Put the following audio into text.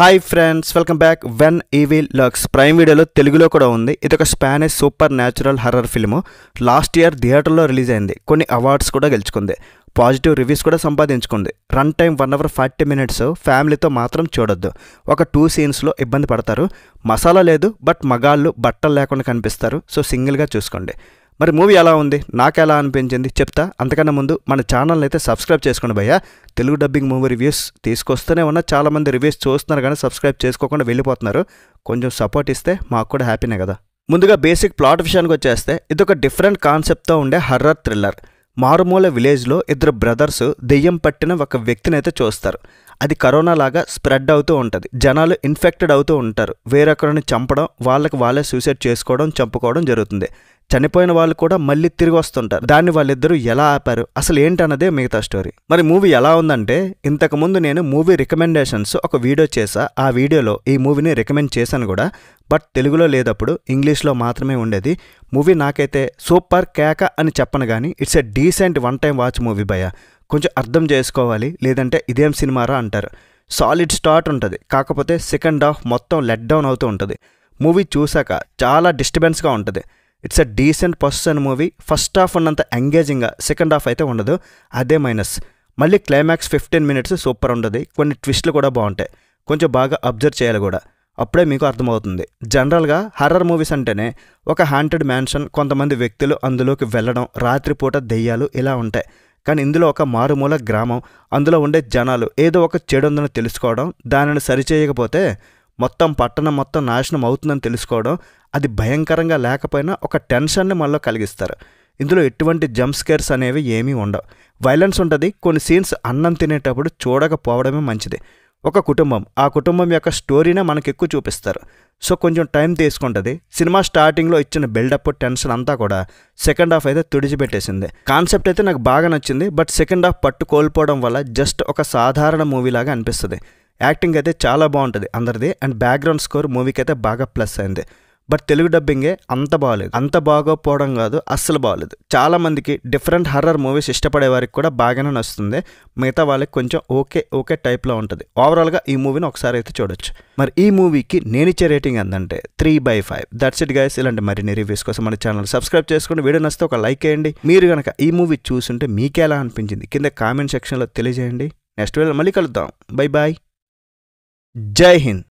hi friends welcome back when evil lurks prime వీడియోలో తెలుగులో కూడా ఉంది ఇది ఒక Spanish supernatural horror film last year థియేటర్లో రిలీజ్ అయింది కొన్ని అవార్డ్స్ కూడా గెలుచుకుంది పాజిటివ్ రివ్యూస్ కూడా సంపాదించుకుంది run time one hour forty minutes ఫ్యామిలీతో మాత్రం చూడొద్దు ఒక టూ సీన్స్లో ఇబ్బంది పడతారు మసాలా లేదు బట్ మగాళ్ళు బట్టలు లేకుండా కనిపిస్తారు సో సింగిల్గా చూసుకోండి మరి మూవీ ఎలా ఉంది నాకు ఎలా అనిపించింది చెప్తా అంతకన్నా ముందు మన ఛానల్ని అయితే సబ్స్క్రైబ్ చేసుకోండి భయ్యా తెలుగు డబ్బింగ్ మూవీ రివ్యూస్ తీసుకొస్తూనే ఉన్నా చాలామంది రివ్యూస్ చూస్తున్నారు కానీ సబ్స్క్రైబ్ చేసుకోకుండా వెళ్ళిపోతున్నారు కొంచెం సపోర్ట్ ఇస్తే మాకు కూడా హ్యాపీనే కదా ముందుగా బేసిక్ ప్లాట్ విషయానికి వచ్చేస్తే ఇది ఒక డిఫరెంట్ కాన్సెప్ట్తో ఉండే హర్రర్ థ్రిల్లర్ మారుమూల విలేజ్లో ఇద్దరు బ్రదర్స్ దెయ్యం పట్టిన ఒక వ్యక్తిని అయితే చూస్తారు అది కరోనా లాగా స్ప్రెడ్ అవుతూ ఉంటుంది జనాలు ఇన్ఫెక్టెడ్ అవుతూ ఉంటారు వేరొకరిని చంపడం వాళ్ళకి వాళ్ళే సూసైడ్ చేసుకోవడం చంపుకోవడం జరుగుతుంది చనిపోయిన వాళ్ళు కూడా మళ్ళీ తిరిగి వస్తుంటారు దాన్ని వాళ్ళిద్దరూ ఎలా ఆపారు అసలు ఏంటన్నదే మిగతా స్టోరీ మరి మూవీ ఎలా ఉందంటే ఇంతకుముందు నేను మూవీ రికమెండేషన్స్ ఒక వీడియో చేసా ఆ వీడియోలో ఈ మూవీని రికమెండ్ చేశాను కూడా బట్ తెలుగులో లేదప్పుడు ఇంగ్లీష్లో మాత్రమే ఉండేది మూవీ నాకైతే సూపర్ కేక అని చెప్పను కానీ it's a decent one time watch movie భయ కొంచెం అర్థం చేసుకోవాలి లేదంటే ఇదేం సినిమారా అంటారు సాలిడ్ స్టార్ట్ ఉంటుంది కాకపోతే సెకండ్ హాఫ్ మొత్తం లెట్ డౌన్ అవుతూ ఉంటుంది మూవీ చూశాక చాలా డిస్టర్బెన్స్గా ఉంటుంది it's a decent person movie first half ఉన్నంత ఎంగేజింగ్గా సెకండ్ హాఫ్ అయితే ఉండదు అదే మైనస్ మళ్ళీ క్లైమాక్స్ ఫిఫ్టీన్ మినిట్స్ సూపర్ ఉండదు కొన్ని ట్విస్ట్లు కూడా బాగుంటాయి కొంచెం బాగా అబ్జర్వ్ చేయాలి కూడా అప్పుడే మీకు అర్థమవుతుంది జనరల్గా హర్రర్ మూవీస్ అంటేనే ఒక హ్యాంటెడ్ మ్యాన్షన్ కొంతమంది వ్యక్తులు అందులోకి వెళ్ళడం రాత్రిపూట దెయ్యాలు ఇలా ఉంటాయి కానీ ఇందులో ఒక మారుమూల గ్రామం అందులో ఉండే జనాలు ఏదో ఒక చెడు ఉందని తెలుసుకోవడం దానిని సరిచేయకపోతే మొత్తం పట్టణం మొత్తం నాశనం అవుతుందని తెలుసుకోవడం అది భయంకరంగా లేకపోయినా ఒక టెన్షన్ని మనలో కలిగిస్తారు ఇందులో ఎటువంటి జంప్ స్కేర్స్ అనేవి ఏమీ ఉండవు వైలెన్స్ ఉంటుంది కొన్ని సీన్స్ అన్నం తినేటప్పుడు చూడకపోవడమే మంచిది ఒక కుటుంబం ఆ కుటుంబం యొక్క స్టోరీనే మనకు ఎక్కువ చూపిస్తారు సో కొంచెం టైం తీసుకుంటుంది సినిమా స్టార్టింగ్లో ఇచ్చిన బిల్డప్ టెన్షన్ అంతా కూడా సెకండ్ హాఫ్ అయితే తుడిచిపెట్టేసింది కాన్సెప్ట్ అయితే నాకు బాగా నచ్చింది బట్ సెకండ్ హాఫ్ పట్టు కోల్పోవడం వల్ల జస్ట్ ఒక సాధారణ మూవీలాగా అనిపిస్తుంది యాక్టింగ్ అయితే చాలా బాగుంటుంది అందరిది అండ్ బ్యాక్గ్రౌండ్ స్కోర్ మూవీకి అయితే బాగా ప్లస్ అయింది బట్ తెలుగు డబ్బింగే అంత బాగాలేదు అంత బాగోపోవడం కాదు అస్సలు బాగాలేదు చాలామందికి డిఫరెంట్ హర్రర్ మూవీస్ ఇష్టపడే వారికి కూడా బాగానే నచ్చుతుంది మిగతా వాళ్ళకి కొంచెం ఓకే ఓకే టైప్లో ఉంటుంది ఓవరాల్గా ఈ మూవీని ఒకసారి అయితే చూడొచ్చు మరి ఈ మూవీకి నేనిచ్చే రేటింగ్ ఎంతంటే three by five that's it guys ఇలాంటి మరిన్ని రివ్యూస్ కోసం మన ఛానల్ సబ్స్క్రైబ్ చేసుకోండి వీడియో నచ్చితే ఒక లైక్ వేయండి మీరు కనుక ఈ మూవీ చూసుంటే మీకెలా అనిపించింది కింద కామెంట్ సెక్షన్లో తెలియజేయండి నెక్స్ట్ వీళ్ళు మళ్ళీ కలుద్దాం బై బాయ్ జై హింద్